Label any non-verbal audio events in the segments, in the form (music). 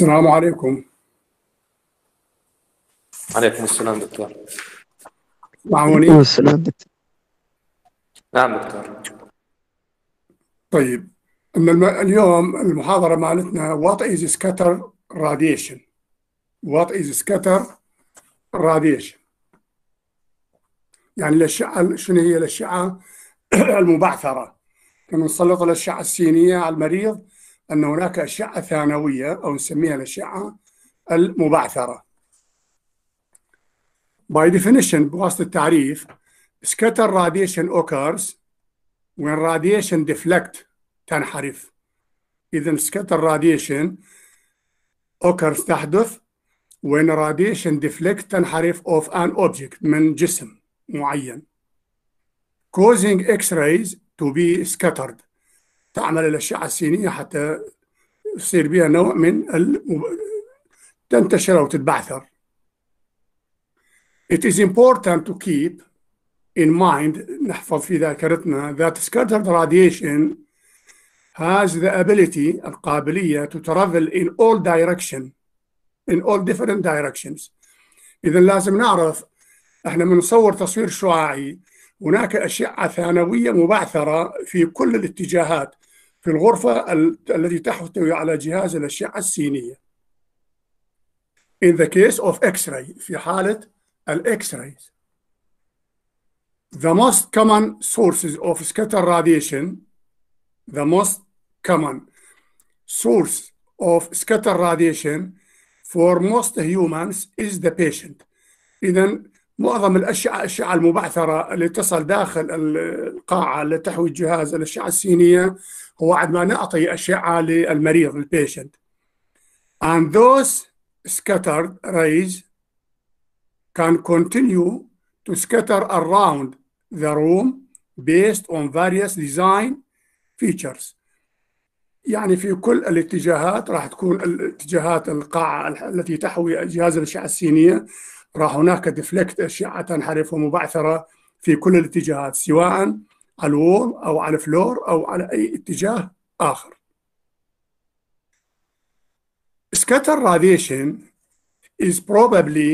السلام عليكم عليكم السلام دكتور معوني السلام دكتور نعم دكتور طيب اليوم المحاضره مالتنا وات از سكاتر راديشن وات از سكاتر راديشن يعني الاشعه شنو هي الاشعه المبعثره نسلط الاشعه السينيه على المريض أن هناك أشعة ثانوية أو نسميها الأشعة المبعثرة by definition بواسطة التعريف scatter radiation occurs when radiation deflect تنحرف إذا scatter radiation occurs تحدث when radiation deflect تنحرف of an object من جسم معين causing X-rays to be scattered تعمل الأشعة السينية حتى يصير بها نوع من المب... تنتشر او تتبعثر. It is important to keep in mind نحفظ في ذاكرتنا that scattered radiation has the ability القابلية to travel in all direction in all different directions إذا لازم نعرف احنا بنصور تصوير شعاعي هناك أشعة ثانوية مبعثرة في كل الاتجاهات في الغرفة التي تحتوي على جهاز الأشعة السينية in the case of X-ray في حاله x الإكس-rays the most common sources of scatter radiation the most common source of scatter radiation for most humans is the patient إذا معظم الأشعة الأشعة المبعثرة اللي تصل داخل القاعة اللي تحوي جهاز الأشعة السينية هو عندما ما نعطي أشعة للمريض البيشنت and those scattered rays can continue to scatter around the room based on various design features يعني في كل الاتجاهات راح تكون الاتجاهات القاعة التي تحوي جهاز الأشعة السينية راح هناك ديفلكت أشعة تنحرف ومبعثرة في كل الاتجاهات سواء على الوول أو على الفلور أو على أي اتجاه آخر scatter radiation is probably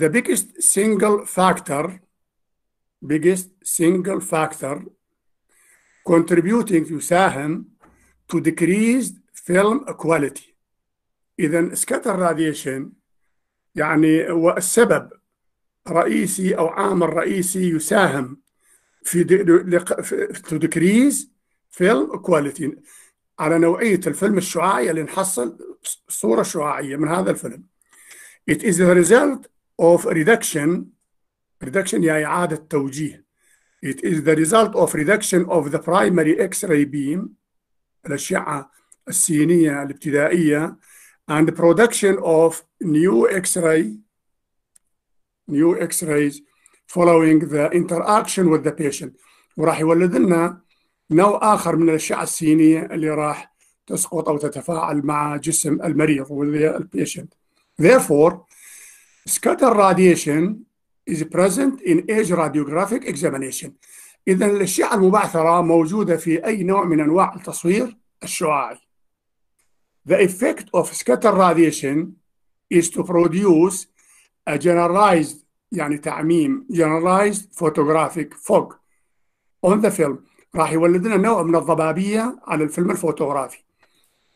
the biggest single factor biggest single factor contributing يساهم to decreased film quality إذا scatter radiation يعني والسبب رئيسي أو عامل رئيسي يساهم في تو ديكريز فيلم كواليتي على نوعية الفيلم الشعاعي اللي نحصل صورة شعاعية من هذا الفيلم It is the result of reduction reduction يعني إعادة توجيه It is the result of reduction of the primary X-ray beam الأشعة السينية الابتدائية and production of new X-ray, new X-rays following the interaction with the patient وراح يولد لنا نوع آخر من الأشعة السينية اللي راح تسقط أو تتفاعل مع جسم المريض with the patient. Therefore, scatter radiation is present in age radiographic examination. إذا الأشعة المبعثرة موجودة في أي نوع من أنواع التصوير الشعاعي. The effect of scatter radiation is to produce a generalized يعني تعميم generalized photographic fog on the film راح يولد لنا نوع من الضبابيه على الفيلم الفوتوغرافي.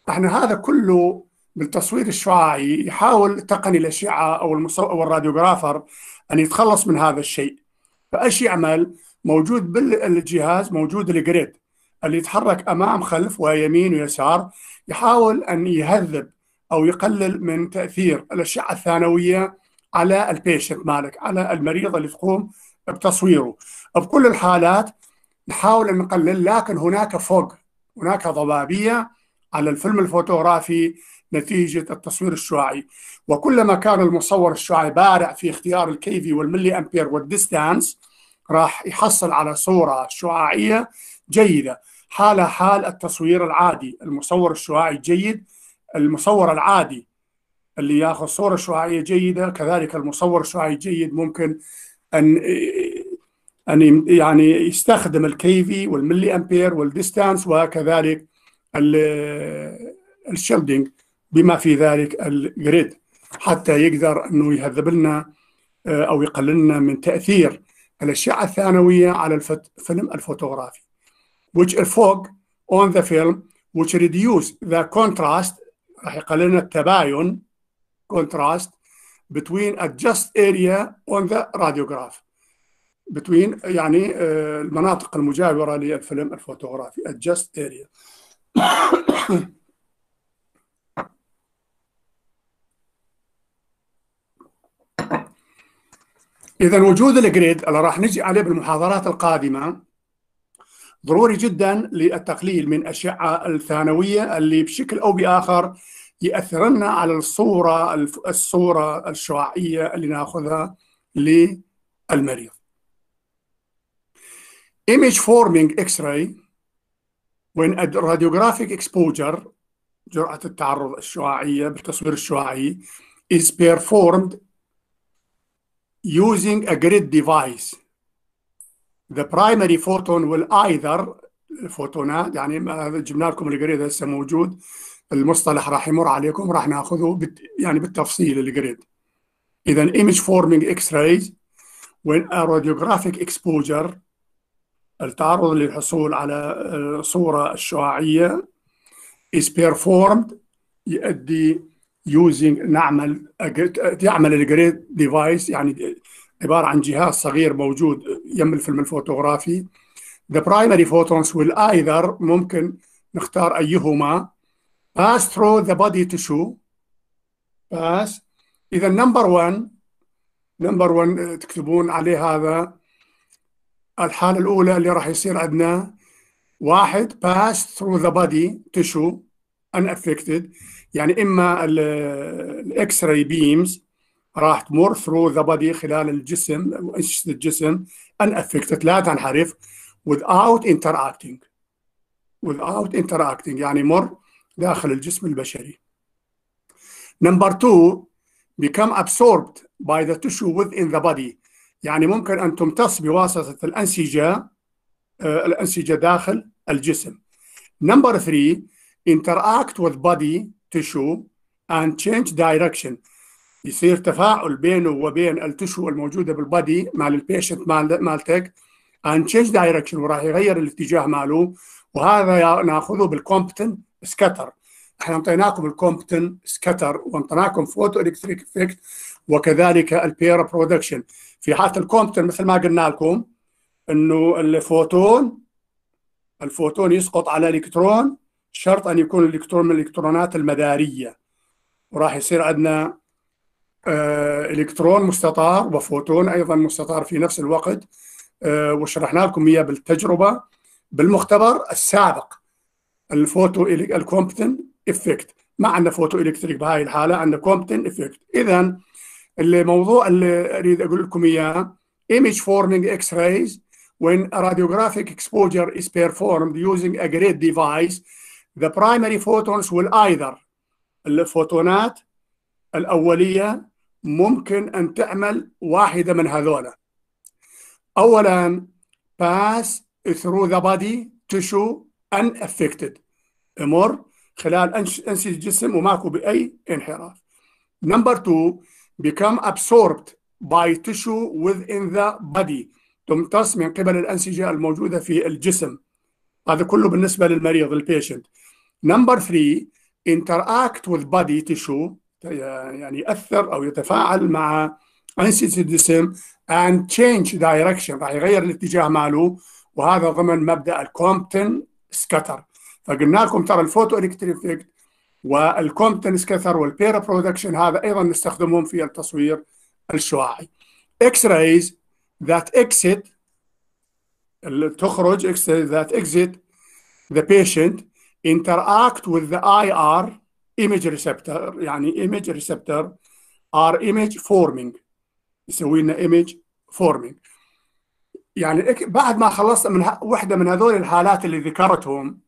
احنا هذا كله بالتصوير الشعاعي يحاول تقني الاشعه او المصور او الراديوغرافر ان يتخلص من هذا الشيء. فايش يعمل؟ موجود بالجهاز موجود الجريد اللي يتحرك امام خلف ويمين ويسار يحاول ان يهذب او يقلل من تاثير الاشعه الثانويه على البيشنت مالك على المريض اللي تقوم بتصويره بكل الحالات نحاول ان نقلل لكن هناك فوق هناك ضبابيه على الفيلم الفوتوغرافي نتيجه التصوير الشعاعي وكلما كان المصور الشعاعي بارع في اختيار الكيفي والملي امبير والديستانس راح يحصل على صوره شعاعيه جيده حالها حال التصوير العادي المصور الشعاعي الجيد المصور العادي اللي ياخذ صوره شعاعيه جيده كذلك المصور الشعاعي الجيد ممكن ان ان يعني يستخدم الكي في والملي امبير والديستانس وكذلك الشيلدنج بما في ذلك الجريد حتى يقدر انه يهذب لنا او يقللنا من تاثير الاشعه الثانويه على الفيلم الفوتوغرافي which fog on the film which reduce the contrast راح يقللنا التباين contrast between adjust area on the radiograph between يعني المناطق المجاورة للفيلم الفوتوغرافي adjust area (coughs) إذا وجود الجريد اللي راح نجي عليه بالمحاضرات القادمة ضروري جدا للتقليل من الأشعة الثانوية اللي بشكل أو بآخر لنا على الصورة الصورة الشعاعية اللي ناخذها للمريض. Image forming X-ray when a radiographic exposure جرعة التعرض الشعاعية بالتصوير الشعاعي is performed using a grid device The primary photon will either الفوتونات يعني جبنا لكم الجريد هسه موجود المصطلح راح يمر عليكم راح ناخذه بت يعني بالتفصيل الجريد اذا image forming x-rays when a radiographic exposure التعرض للحصول على آه، صورة الشعاعية is performed يؤدي using نعمل آه، آه، يعمل الجريد ديفايس يعني عبارة عن جهاز صغير موجود يم الفيلم الفوتوغرافي the primary photons will either ممكن نختار أيهما pass through the body tissue pass إذا number one number one آه، تكتبون عليه هذا الحالة الأولى اللي راح يصير عندنا واحد pass through the body tissue unaffected يعني إما الإكس راي بيمز راح تمر ثرو ذا بادي خلال الجسم وانشطه الجسم انافكتد لا تنحرف without interacting without interacting يعني مر داخل الجسم البشري. نمبر 2 become absorbed by the tissue within the body يعني ممكن ان تمتص بواسطه الانسجه آه، الانسجه داخل الجسم. نمبر 3 interact with body tissue and change direction يصير تفاعل بينه وبين التشو الموجوده بالبادي مع البيشنت مالتك ان تشينج دايركشن وراح يغير الاتجاه ماله وهذا ناخذه بالكومبتن سكتر احنا اعطيناكم الكومبتن سكتر وانطيناكم فوتو الكتريك افكت وكذلك البير برودكشن في حاله الكومبتن مثل ما قلنا لكم انه الفوتون الفوتون يسقط على الكترون شرط ان يكون الالكترون من الالكترونات المداريه وراح يصير عندنا آه، الكترون مستطار وفوتون ايضا مستطار في نفس الوقت آه، وشرحنا لكم اياه بالتجربه بالمختبر السابق الفوتو الكومبتن افكت ما عندنا فوتو الكتريك بهاي الحاله عندنا كومبتن افكت اذا الموضوع اللي اريد اقول لكم اياه image forming x-rays when a radiographic exposure is performed using a grid device the primary photons will either الفوتونات الأولية ممكن أن تعمل واحدة من هذولا أولا pass through the body tissue unaffected امر خلال أنسجة الجسم وماكو بأي انحراف نمبر 2 become absorbed by tissue within the body تمتص من قبل الأنسجة الموجودة في الجسم هذا كله بالنسبة للمريض البيشنت نمبر 3 interact with body tissue يعني يأثر أو يتفاعل مع الجسم and change direction راح يغير الاتجاه ماله وهذا ضمن مبدا الكومبتن سكتر فقلنا لكم ترى الفوتو الكتريك والكومبتن سكتر والبيرا برودكشن هذا ايضا نستخدمهم في التصوير الشعاعي اكس رايز ذات اكسيت تخرج اكس ذات اكسيت ذا بيشنت interact with the IR ايمج ريسبتر يعني ايمج ريسبتر ار ايمج فورمينج يسوي لنا ايمج فورمينج يعني بعد ما خلصت من وحده من هذول الحالات اللي ذكرتهم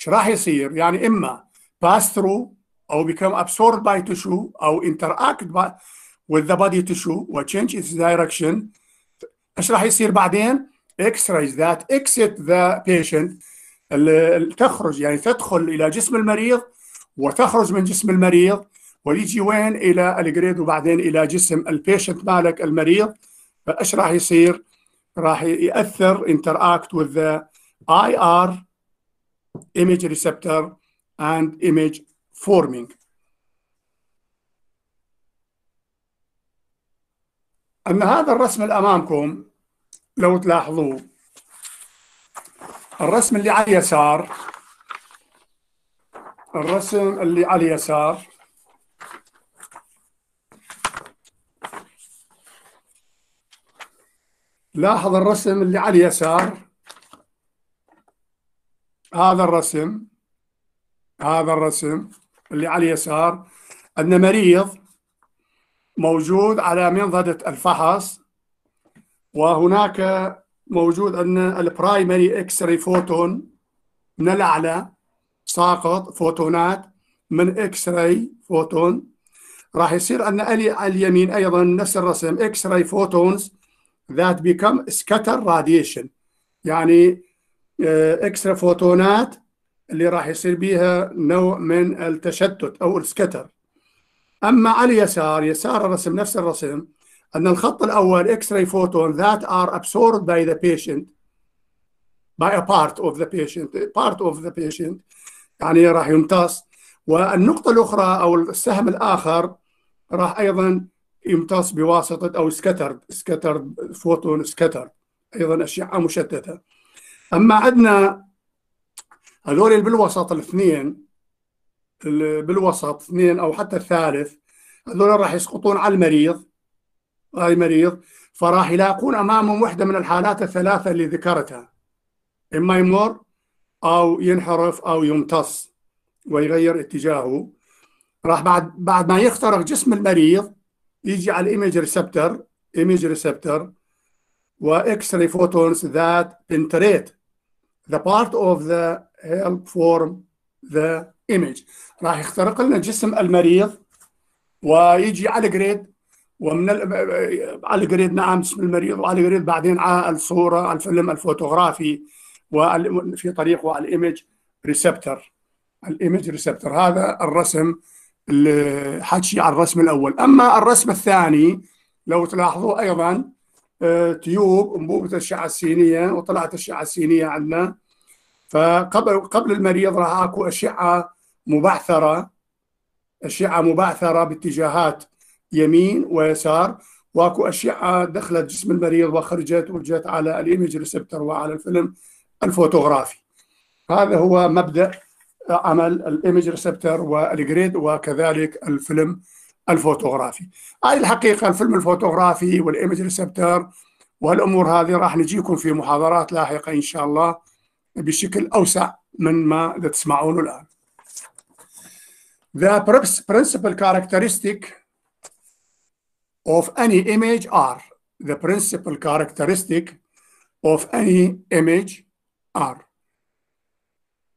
ايش راح يصير؟ يعني اما باس ثرو او بيكم ابسورد باي تشو او انتراكت by وذ ذا body تشو و change دايركشن ايش راح يصير بعدين اكس رايز ذات اكسيت ذا بيشنت تخرج يعني تدخل الى جسم المريض وتخرج من جسم المريض ويجي وين الى الجريد وبعدين الى جسم البيشنت مالك المريض فايش راح يصير؟ راح ياثر interact with the IR image receptor and image forming. ان هذا الرسم اللي أمامكم لو تلاحظوه الرسم اللي على اليسار الرسم اللي على اليسار لاحظ الرسم اللي على اليسار هذا الرسم هذا الرسم اللي على اليسار ان مريض موجود على منضدة الفحص وهناك موجود عندنا البرايمري اكس ري فوتون من الاعلى ساقط فوتونات من اكس راي فوتون راح يصير ان على اليمين ايضا نفس الرسم اكس راي فوتونز ذات بيكم سكتر راديشن يعني آه، اكس راي فوتونات اللي راح يصير بيها نوع من التشتت او السكتر اما على اليسار يسار الرسم نفس الرسم ان الخط الاول اكس راي فوتون ذات ار ابسورد باي ذا بيشنت by a part of the patient part of the patient يعني راح يمتص والنقطة الأخرى أو السهم الآخر راح أيضا يمتص بواسطة أو سكتر سكتر فوتون سكتر أيضا أشعة مشتتة أما عندنا هذول بالوسط الاثنين بالوسط اثنين أو حتى الثالث هذول راح يسقطون على المريض هاي مريض فراح يلاقون أمامهم وحدة من الحالات الثلاثة اللي ذكرتها إما يمر او ينحرف او يمتص ويغير اتجاهه راح بعد بعد ما يخترق جسم المريض يجي على الايمج ريسبتر ايمج ريسبتر واكس راي فوتونز ذات انتريت the part of the help form the image راح يخترق لنا جسم المريض ويجي على الجريد ومن على الجريد نعم جسم المريض وعلى الجريد بعدين على الصوره على الفيلم الفوتوغرافي في طريقه الايمج ريسبتر الايمج ريسبتر هذا الرسم حكي على الرسم الاول اما الرسم الثاني لو تلاحظوا ايضا آه، تيوب انبوبه الشعه السينيه وطلعت الشعه السينيه عندنا فقبل قبل المريض راح اكو اشعه مبعثره اشعه مبعثره باتجاهات يمين ويسار واكو اشعه دخلت جسم المريض وخرجت وجت على الايمج ريسبتر وعلى الفيلم الفوتوغرافي هذا هو مبدأ آه، عمل الايمج ريسبتر والجريد وكذلك الفيلم الفوتوغرافي هذه الحقيقة الفيلم الفوتوغرافي والايمج ريسبتر والأمور هذه راح نجيكم في محاضرات لاحقة إن شاء الله بشكل أوسع من ما تسمعونه الآن The principal characteristic of any image are the principal characteristic of any image ار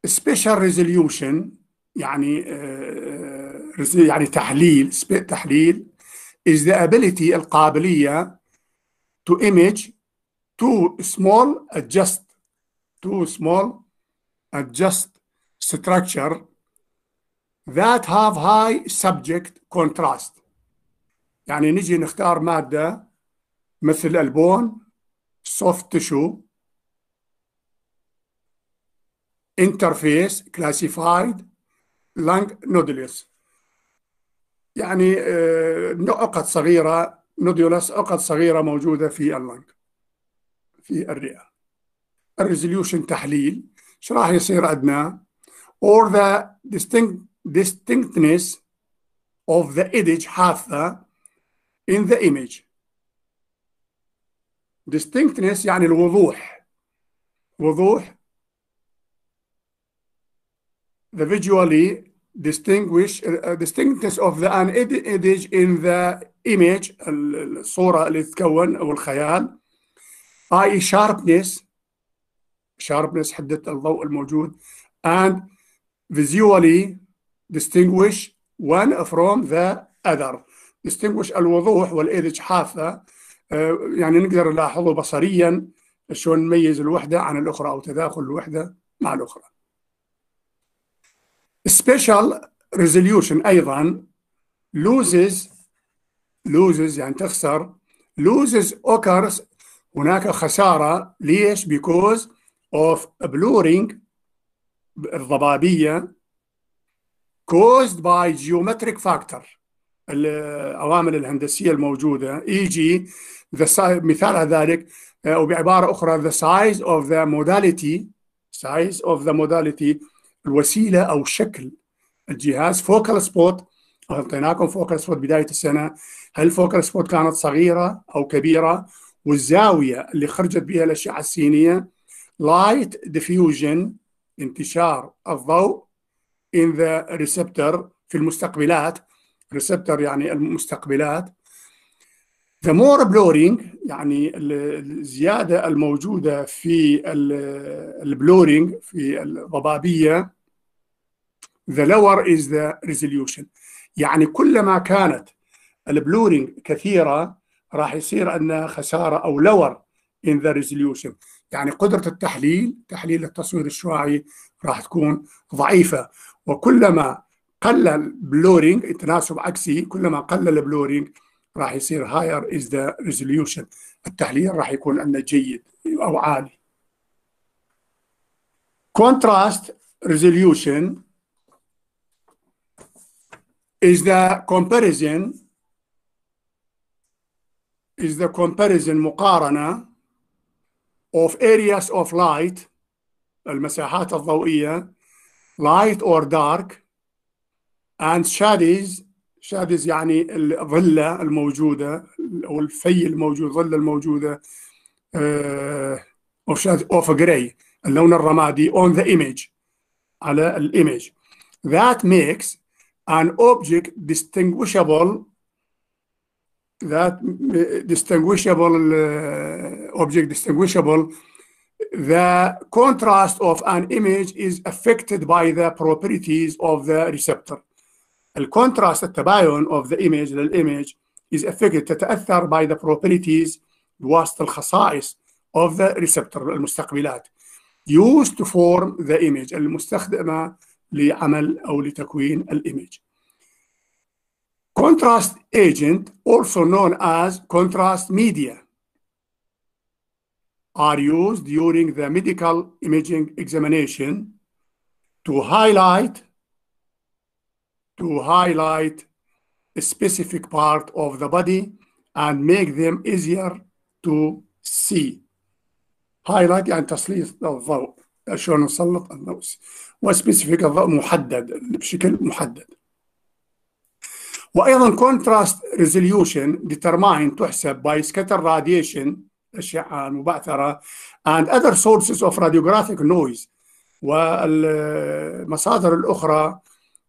سبيشال ريزوليوشن يعني يعني تحليل تحليل is the ability القابلية to image two small adjust two small adjust structure that have high subject contrast يعني نجي نختار مادة مثل البون soft tissue interface classified lung nodules يعني عقد آه، صغيرة نودولس عقد صغيرة موجودة في اللنج في الرئة الريزوليوشن تحليل ايش راح يصير عندنا or the distinct distinctness of the edge حافة in the image distinctness يعني الوضوح وضوح the visually distinguish uh, distinctness of the an image in the image الصورة اللي تتكون أو الخيال i.e. sharpness sharpness حدة الضوء الموجود and visually distinguish one from the other distinguish الوضوح والإيدج حافة uh, يعني نقدر نلاحظه بصريا شلون نميز الوحدة عن الأخرى أو تداخل الوحدة مع الأخرى Special resolution أيضا loses loses يعني تخسر loses occurs هناك خسارة ليش؟ because of blurring الضبابية caused by geometric factor العوامل الهندسية الموجودة e.g. مثال على ذلك أو بعبارة أخرى the size of the modality size of the modality الوسيله او شكل الجهاز فوكال سبوت اعطيناكم فوكال سبوت بدايه السنه هل فوكال سبوت كانت صغيره او كبيره والزاويه اللي خرجت بها الاشعه السينيه لايت ديفيوجن انتشار الضوء in the receptor في المستقبلات ريسبتر يعني المستقبلات The more blurring يعني الزيادة الموجودة في البلورينج في الضبابية the lower is the resolution يعني كلما كانت البلورينج كثيرة راح يصير أن خسارة أو lower in the resolution يعني قدرة التحليل تحليل التصوير الشعاعي راح تكون ضعيفة وكلما قل البلورينج التناسب عكسي كلما قل البلورينج راح يصير higher is the resolution التحليل راح يكون عندنا جيد أو عالي contrast resolution is the comparison is the comparison مقارنة of areas of light المساحات الضوئية light or dark and shadows شادز يعني الظله الموجوده او الفي الموجود الظله الموجوده اوف اوف جراي اللون الرمادي on the image على الايمج that makes an object distinguishable that distinguishable object distinguishable the contrast of an image is affected by the properties of the receptor الكونتراست التباين of the image للإيمج is affected تتأثر by the properties بواسطة الخصائص of the receptor المستقبلات used to form the image المستخدمة لعمل أو لتكوين الإيمج Contrast agent also known as contrast media are used during the medical imaging examination to highlight to highlight a specific part of the body and make them easier to see. highlight يعني تسليط الضوء شلون نسلط الضوء وسبيسيفيك الضوء محدد بشكل محدد وايضا كونتراست ريزوليوشن ديترماين تحسب باي سكتر راديشن الاشعه المبعثره and other sources of radiographic noise والمصادر الاخرى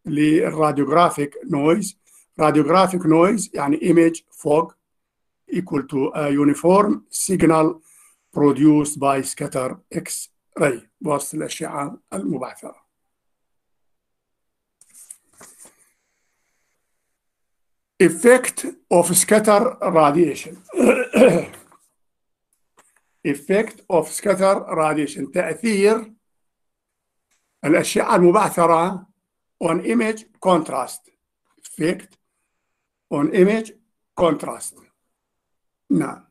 للراديوجرافيك نويز راديوجرافيك نويز يعني image فوق equal to a uniform signal produced by scatter X ray وسط الأشعة المبعثرة effect of scatter radiation effect of scatter radiation تأثير الأشعة المبعثرة on image contrast effect on image contrast. Now,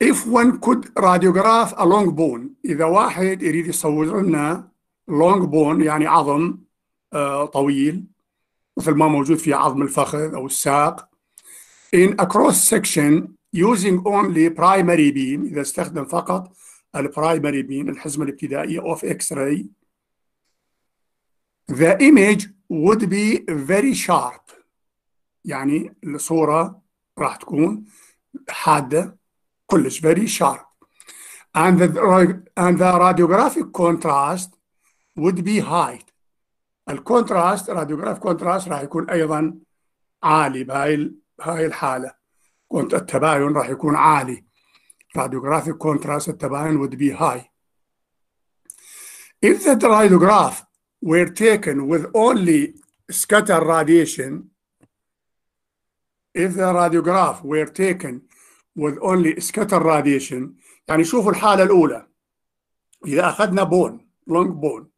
if one could radiograph a long bone إذا واحد يريد يصور لنا long bone يعني عظم طويل مثل ما موجود في عظم الفخذ أو الساق in a cross section using only primary beam إذا استخدم فقط البرايمري beam الحزمة الابتدائية of X-ray The image would be very sharp يعني الصورة راح تكون حادة كلش very sharp and the, and the radiographic contrast would be high الكونتراست راديوغراف كونتراست راح يكون ايضا عالي بهاي هاي الحاله كنت التباين راح يكون عالي راديوغرافيك كونتراست التباين would be high if the radiograph were taken with only scatter radiation, if the radiograph were taken with only scatter radiation, يعني شوفوا الحالة الأولى إذا أخذنا بون لونج بون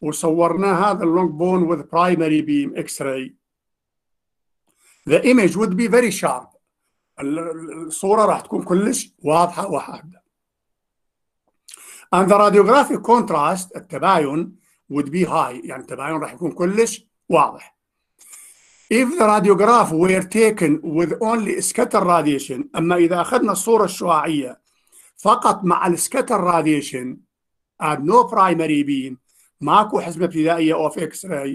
وصورنا هذا long bone with primary beam X-ray the image would be very sharp الصورة راح تكون كلش واضحة وحادة and the radiographic contrast التباين would be high يعني التباين راح يكون كلش واضح if the radiograph were taken with only scatter radiation اما اذا اخذنا الصوره الشعاعيه فقط مع السكتر راديشن add no primary beam ماكو حزمه ابتدائيه اوف اكس ray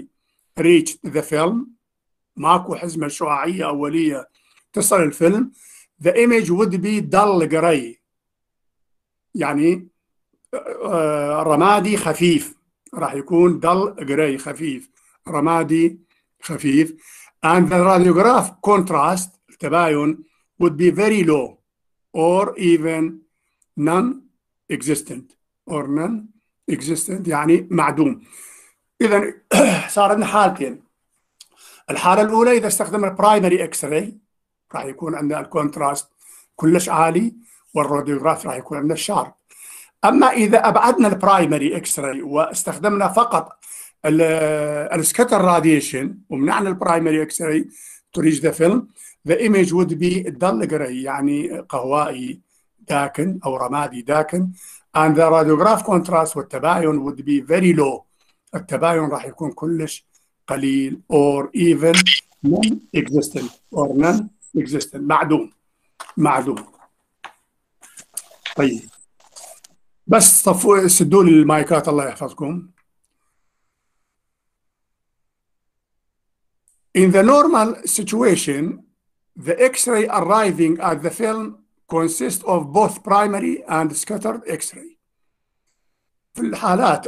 reach the film ماكو حزمه شعاعيه اوليه تصل الفيلم the image would be dull gray يعني آه، آه، رمادي خفيف راح يكون دل جراي خفيف رمادي خفيف and the radiograph contrast التباين would be very low or even non-existent or non-existent يعني معدوم إذا (clears throat) صار عندنا حالتين الحالة الأولى إذا استخدمنا primary إكس راي راح يكون عندنا الكونتراست كلش عالي والراديوغراف راح يكون عندنا شارب اما اذا ابعدنا البرايمري اكس راي واستخدمنا فقط السكتر راديشن ومنعنا البرايمري اكس راي تو ريج ذا فيلم ذا ايمج وود بي دل جراي يعني قهوائي داكن او رمادي داكن and the radiograph contrast والتباين would be very low التباين راح يكون كلش قليل or even non-existent or non-existent معدوم معدوم طيب بس طفوا سدوا لي المايكات الله يحفظكم In the normal situation, the X-ray arriving at the film consists of both primary and scattered X-ray. في الحالات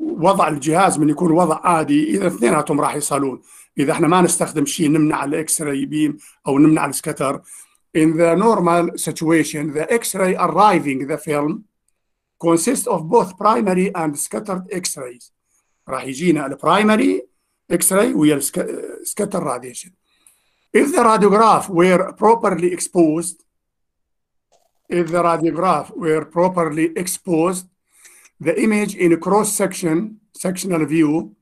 وضع الجهاز من يكون وضع عادي اذا اثنيناتهم راح يصلون، اذا احنا ما نستخدم شيء نمنع الاكس راي بيم او نمنع السكتر In the normal situation, the X-ray arriving the film consists of both primary and scattered X-rays. راح يجينا primary X-ray will uh, scatter radiation. If the radiograph were properly exposed, if the radiograph were properly exposed, the image in cross-section, sectional view,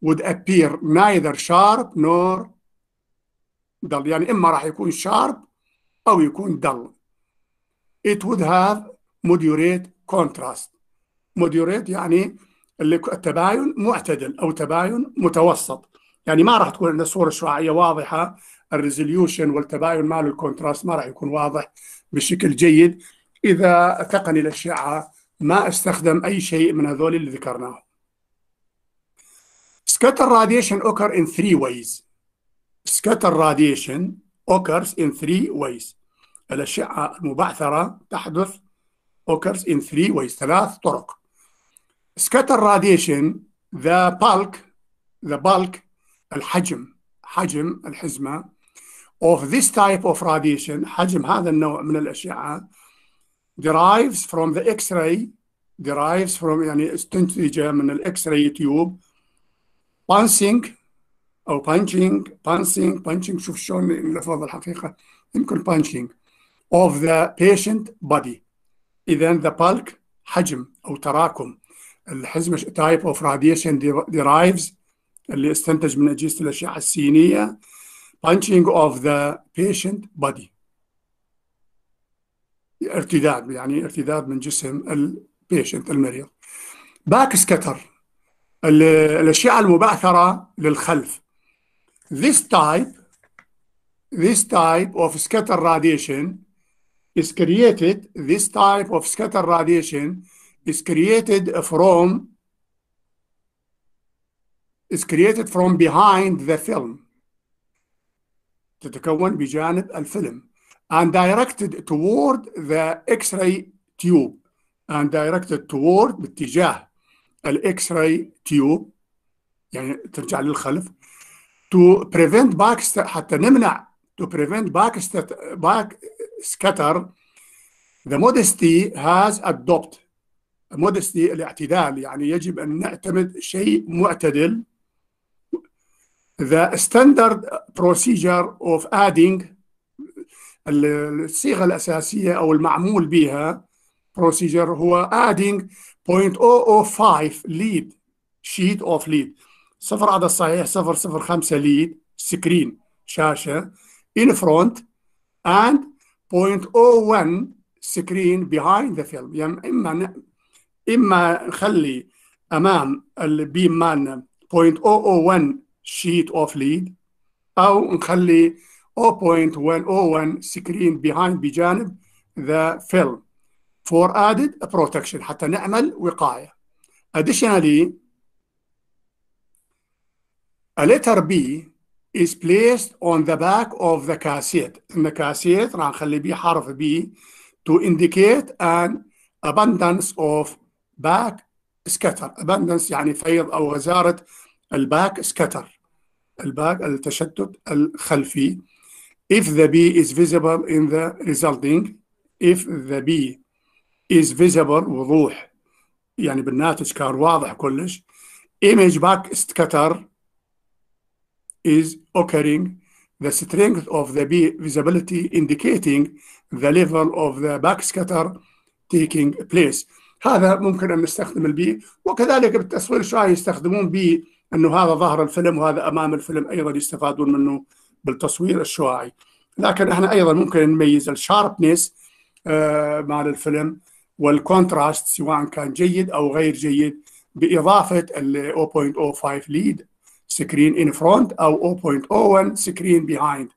would appear neither sharp nor dull. يعني إما راح يكون sharp أو يكون دل it would have moderate contrast moderate يعني التباين معتدل أو تباين متوسط يعني ما راح تكون عندنا صورة شعاعية واضحة الريزوليوشن والتباين ماله الكونتراست ما راح يكون واضح بشكل جيد إذا تقني الأشعة ما استخدم أي شيء من هذول اللي ذكرناه scatter radiation occur in three ways scatter radiation occurs in three ways الأشعة المبعثرة تحدث occurs in three ways ثلاث طرق scatter radiation the bulk the bulk الحجم حجم الحزمة of this type of radiation حجم هذا النوع من الأشعة derives from the X-ray derives from يعني استنتج من الإكس راي تيوب bouncing او بانشينج بانسينج بانشينج شوف شلون اللفظ الحقيقه يمكن بانشينج of the patient body اذا the bulk حجم او تراكم الحزمه type of radiation derives اللي استنتج من اجهزه الاشعه السينيه punching of the patient body ارتداد يعني ارتداد من جسم البيشنت المريض باك سكتر الاشعه المبعثره للخلف This type, this type of scatter radiation is created, this type of scatter radiation is created from is created from behind the film تتكون بجانب الفيلم and directed toward the X-ray tube and directed toward باتجاه X-ray tube يعني ترجع للخلف to prevent back حتى نمنع to prevent back, back scatter the modesty has adopt modesty الاعتدال يعني يجب أن نعتمد شيء معتدل the standard procedure of adding الصيغة الأساسية أو المعمول بها procedure هو adding 0.005 lead sheet of lead صفر عدد صحيح صفر صفر خمسة ليد سكرين شاشة in front and 0.01 سكرين behind the film يعني إما إما نخلي أمام البيم مالنا 0.001 sheet of lead أو نخلي 0.101 سكرين behind بجانب the film for added protection حتى نعمل وقاية additionally A letter B is placed on the back of the cassette. In the cassette راح نخلي بيه حرف B to indicate an abundance of back scatter. Abundance يعني فيض أو غزارة الباك سكتر. الباك التشتت الخلفي. If the B is visible in the resulting if the B is visible وضوح يعني بالناتج كان واضح كلش image back scatter is occurring, the strength of the B visibility indicating the level of the backscatter taking place. هذا ممكن أن نستخدم البي وكذلك بالتصوير شو يستخدمون بي أنه هذا ظهر الفيلم وهذا أمام الفيلم أيضا يستفادون منه بالتصوير الشواعي لكن احنا أيضا ممكن نميز الشاربنس آه، مال الفيلم والكونتراست سواء كان جيد أو غير جيد بإضافة ال 0.05 ليد سكرين ان فرونت او 0.01 سكرين بيهايند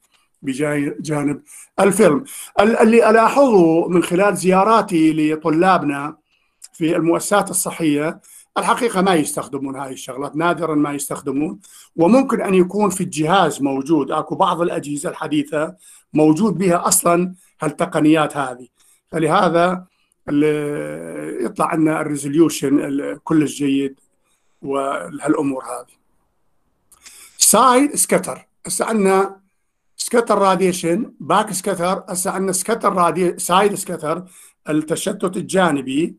بجانب الفيلم اللي الاحظه من خلال زياراتي لطلابنا في المؤسسات الصحيه الحقيقه ما يستخدمون هذه الشغلات نادرا ما يستخدمون وممكن ان يكون في الجهاز موجود اكو بعض الاجهزه الحديثه موجود بها اصلا هالتقنيات هذه فلهذا يطلع عندنا الريزوليوشن كلش جيد وهالامور هذه سايد سكتر هسه عندنا سكتر راديشن باك سكتر هسه عندنا سكتر رادي سايد سكتر التشتت الجانبي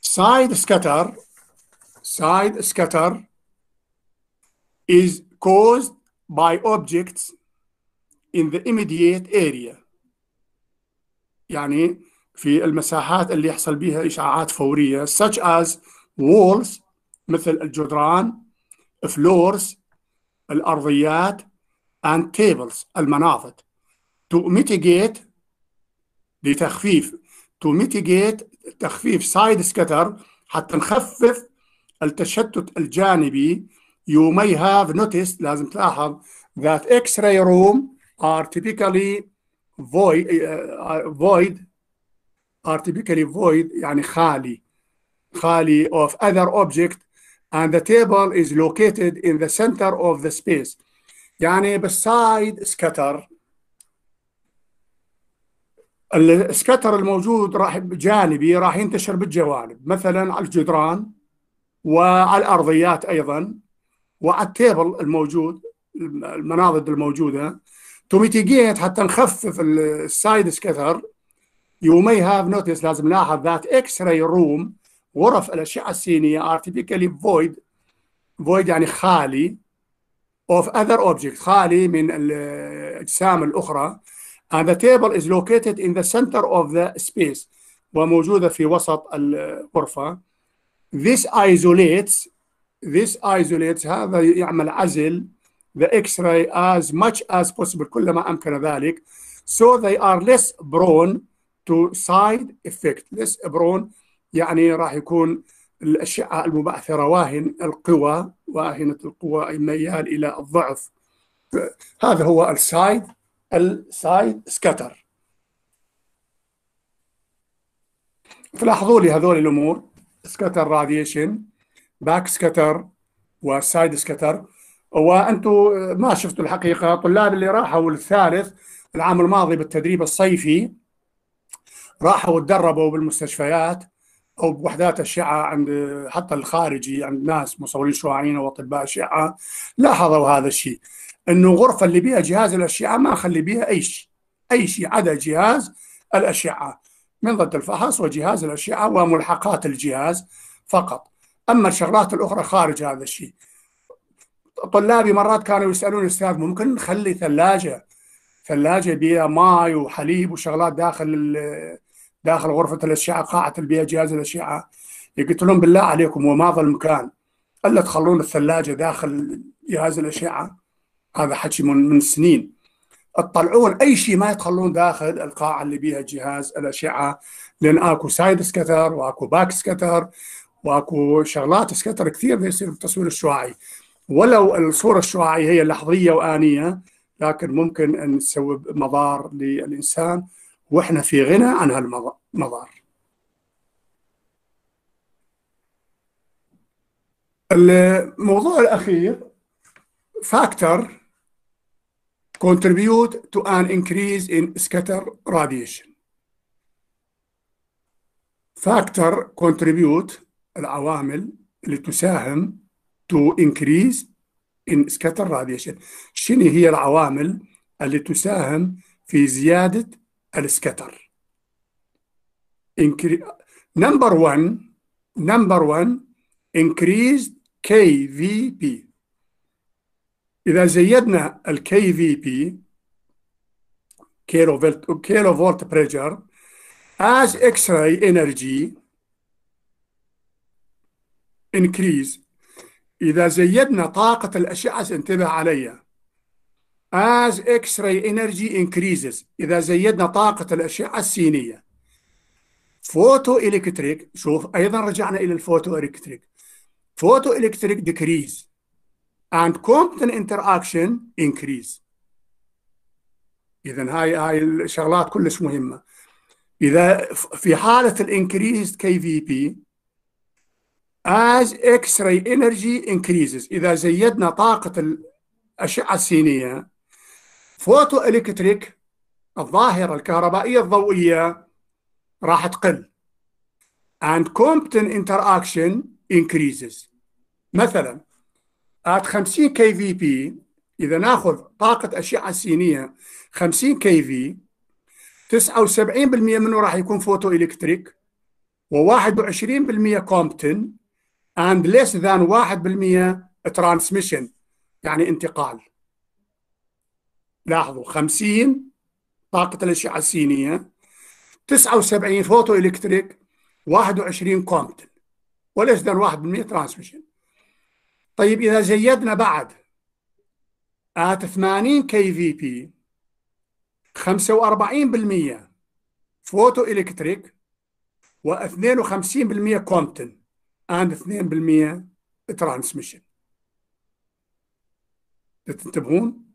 سايد سكتر سايد سكتر is caused by objects in the immediate area يعني في المساحات اللي يحصل بها إشعاعات فورية such as walls مثل الجدران floors الأرضيات and tables المناطق to mitigate لتخفيف to mitigate تخفيف سايد سكتر حتى نخفف التشتت الجانبي you may have noticed لازم تلاحظ that x-ray room are typically void uh, void are typically void يعني خالي خالي of other object and the table is located in the center of the space يعني بالسايد سكتر السكتر الموجود راح جانبي راح ينتشر بالجوانب مثلا على الجدران وعلى الارضيات ايضا وعلى التيبل الموجود المناضد الموجوده تو ميتيجيت حتى نخفف السايد سكتر يو مي هاف نوتس لازم نلاحظ ذات اكس راي روم غرف الأشعة السينية are typically void void يعني خالي of other objects خالي من الأجسام الأخرى and the table is located in the center of the space وموجودة في وسط الغرفة this isolates this isolates هذا يعمل عزل the x-ray as much as possible كلما أمكن ذلك so they are less prone to side effect less prone يعني راح يكون الأشعة المبعثرة واهن القوى واهنة القوى الميال إلى الضعف هذا هو السايد السايد سكتر فلاحظوا لي هذول الأمور سكتر راديشن باك سكتر وسايد سكتر وانتم ما شفتوا الحقيقه طلاب اللي راحوا الثالث العام الماضي بالتدريب الصيفي راحوا وتدربوا بالمستشفيات او بوحدات اشعه عند حتى الخارجي عند ناس مصورين او واطباء اشعه لاحظوا هذا الشيء انه غرفه اللي بها جهاز الاشعه ما خلي بها اي شيء اي شيء عدا جهاز الاشعه من ضد الفحص وجهاز الاشعه وملحقات الجهاز فقط اما الشغلات الاخرى خارج هذا الشيء طلابي مرات كانوا يسالون استاذ ممكن نخلي ثلاجه ثلاجه بها ماي وحليب وشغلات داخل داخل غرفة الأشعة قاعة البيئة جهاز الأشعة يقتلون بالله عليكم وما ظل المكان الا تخلون الثلاجه داخل جهاز الاشعه هذا حكي من من سنين تطلعون اي شيء ما تخلون داخل القاعه اللي بيها جهاز الاشعه لان اكو سايد سكتر واكو باك سكتر واكو شغلات سكتر كثير في التصوير الشعاعي ولو الصوره الشعاعيه هي لحظيه وانيه لكن ممكن ان تسوي مضار للانسان واحنا في غنى عن هالمظاهر الموضوع الاخير factor contribute to an increase in scatter radiation factor contribute العوامل اللي تساهم to increase in scatter radiation شنو هي العوامل اللي تساهم في زياده السكتر نمبر 1 نمبر 1 increased KVP إذا زيدنا ال KVP كيلو فولت كيلو فولت بريجر as X-ray energy increase إذا زيدنا طاقة الأشعة انتبه عليها as X-ray energy increases إذا زيدنا طاقة الأشعة السينية فوتو إلكتريك شوف أيضا رجعنا إلى الفوتو إلكتريك فوتو إلكتريك decrease and Compton interaction increase إذا هاي هاي الشغلات كلش مهمة إذا في حالة الانكريزد كي في بي as X-ray energy increases إذا زيدنا طاقة الأشعة السينية فوتو إلكتريك الظاهرة الكهربائية الضوئية راح تقل and Compton interaction increases مثلا at 50 kVp بي إذا ناخذ طاقة أشعة سينية 50 kV 79% منه راح يكون فوتو إلكتريك و21% كومبتن and less than 1% transmission يعني انتقال لاحظوا 50 طاقة الأشعة السينية 79 فوتو إلكتريك 21 كومبتن والأجدر 1% ترانسميشن طيب إذا زيدنا بعد آت 80 كي في بي 45% فوتو إلكتريك و52% كومبتن and 2% ترانسميشن تنتبهون؟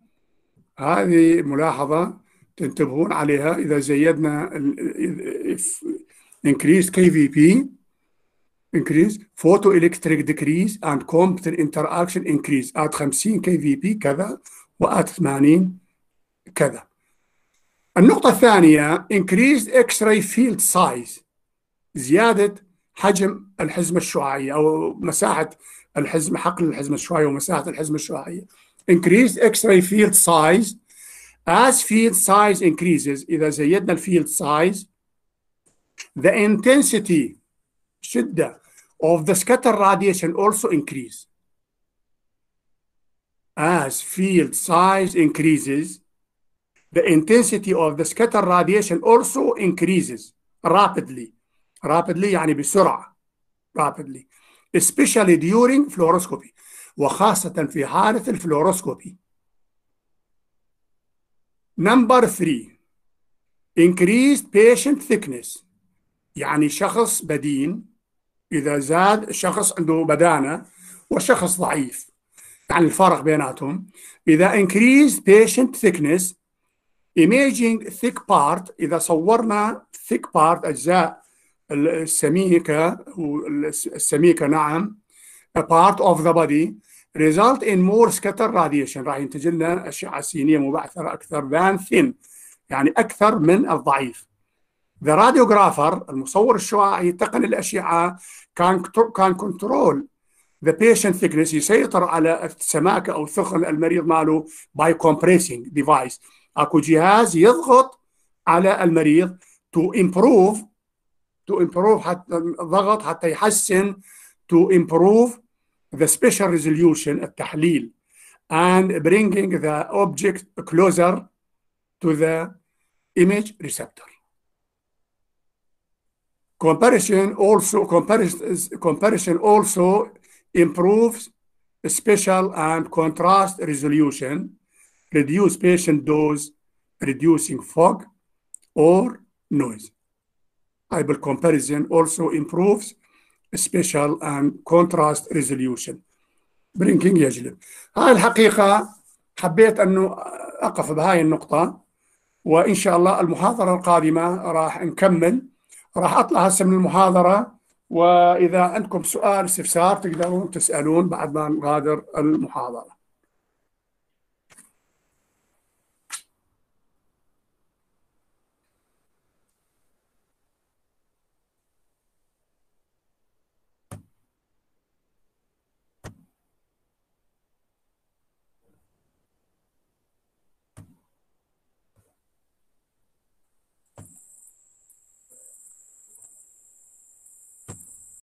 هذه ملاحظة تنتبهون عليها إذا زيدنا increased KVP increase photoelectric decrease and Compton interaction increase at 50 KVP كذا وات 80 كذا النقطة الثانية increased X-ray field size زيادة حجم الحزمة الشعاعية أو مساحة الحزمة حقل الحزمة الشعاعية ومساحة الحزمة الشعاعية increased X-ray field size. As field size increases, إذا زيدنا field size, the intensity, شدة, of the scatter radiation also increase. As field size increases, the intensity of the scatter radiation also increases rapidly. Rapidly يعني بسرعة. Rapidly. Especially during fluoroscopy. وخاصة في حالة الفلوروسكوبي نمبر 3 increased patient thickness يعني شخص بدين إذا زاد شخص عنده بدانة وشخص ضعيف يعني الفرق بيناتهم إذا increased patient thickness imaging thick part إذا صورنا thick part أجزاء السميكة السميكة نعم a part of the body result in more scatter radiation راح ينتج لنا أشعة سينية مبعثرة أكثر than thin يعني أكثر من الضعيف The radiographer المصور الشعاعي تقن الأشعة كان كان كنترول the patient thickness يسيطر على السماكة أو ثقل المريض ماله by compressing device أكو جهاز يضغط على المريض to improve to improve حتى الضغط حتى يحسن to improve the spatial resolution at tahlil and bringing the object closer to the image receptor. Comparison also comparison, comparison also improves spatial and contrast resolution, reduce patient dose, reducing fog or noise. Eyeball comparison also improves special and contrast resolution برينكينج يجلب هاي الحقيقة حبيت أنه أقف بهاي النقطة وإن شاء الله المحاضرة القادمة راح نكمل راح أطلع هسه من المحاضرة وإذا عندكم سؤال استفسار تقدرون تسألون بعد ما نغادر المحاضرة